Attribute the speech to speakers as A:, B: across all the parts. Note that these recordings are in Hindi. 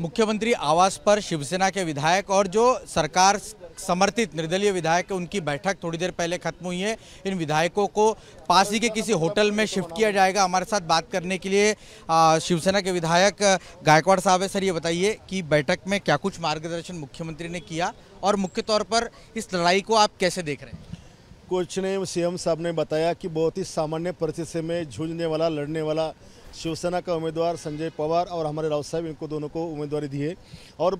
A: मुख्यमंत्री आवास पर शिवसेना के विधायक और जो सरकार समर्थित निर्दलीय विधायक उनकी बैठक थोड़ी देर पहले खत्म हुई है इन विधायकों को पास ही के किसी होटल में शिफ्ट किया जाएगा हमारे साथ बात करने के लिए शिवसेना के विधायक गायकवाड़ साहब है सर ये बताइए कि बैठक में क्या कुछ मार्गदर्शन मुख्यमंत्री ने किया और मुख्य तौर पर इस लड़ाई को आप कैसे देख रहे हैं
B: कुछ ने सीएम साहब ने बताया कि बहुत ही सामान्य परिस्थिति में झूझने वाला लड़ने वाला शिवसेना का उम्मीदवार संजय पवार और हमारे राव साहब इनको दोनों को उम्मीदवारी दी है और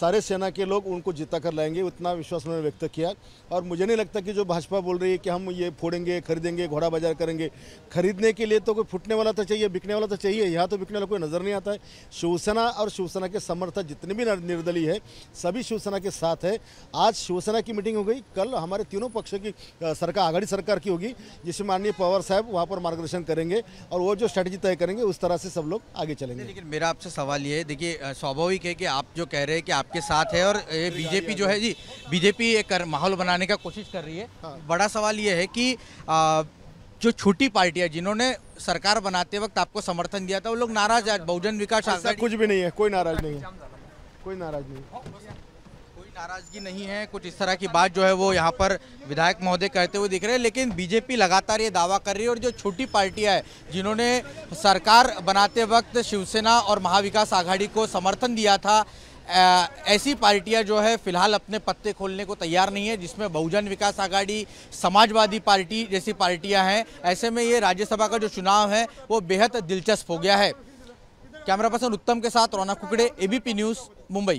B: सारे सेना के लोग उनको जीता कर लाएंगे उतना विश्वास उन्होंने व्यक्त किया और मुझे नहीं लगता कि जो भाजपा बोल रही है कि हम ये फोड़ेंगे खरीदेंगे घोड़ा बाजार करेंगे खरीदने के लिए तो कोई फूटने वाला तो चाहिए बिकने वाला तो चाहिए यहाँ तो बिकने वाला कोई नज़र नहीं आता है शिवसेना और शिवसेना के समर्थक जितने भी निर्दलीय है सभी शिवसेना के साथ है आज शिवसेना की मीटिंग हो गई कल हमारे तीनों पक्षों की सरकार आघाड़ी सरकार की होगी जिसमें माननीय पवार साहब वहाँ पर मार्गदर्शन करेंगे और वो जो स्ट्रैटेजी तय करेंगे उस तरह से सब लोग आगे चलेंगे लेकिन
A: मेरा आपसे सवाल ये है देखिए स्वाभाविक है कि आप जो कह रहे हैं कि आपके साथ है और ये बीजेपी जो है जी बीजेपी एक माहौल बनाने का कोशिश कर रही है हाँ। बड़ा सवाल ये है कि जो छोटी पार्टियां जिन्होंने सरकार बनाते वक्त आपको समर्थन दिया था वो लोग नाराज है अच्छा, बहुजन विकास कुछ भी नहीं है कोई
B: नाराज नहीं है कोई नाराज नहीं
A: कोई नाराजगी नहीं है कुछ इस तरह की बात जो है वो यहाँ पर विधायक महोदय करते हुए दिख रहे हैं लेकिन बीजेपी लगातार ये दावा कर रही है और जो छोटी पार्टियाँ हैं जिन्होंने सरकार बनाते वक्त शिवसेना और महाविकास आघाड़ी को समर्थन दिया था ऐसी पार्टियां जो है फिलहाल अपने पत्ते खोलने को तैयार नहीं है जिसमें बहुजन विकास आघाड़ी समाजवादी पार्टी जैसी पार्टियां हैं ऐसे में ये राज्यसभा का जो चुनाव है वो बेहद दिलचस्प हो गया है कैमरा पर्सन उत्तम के साथ रौनक कुकड़े एबीपी न्यूज़ मुंबई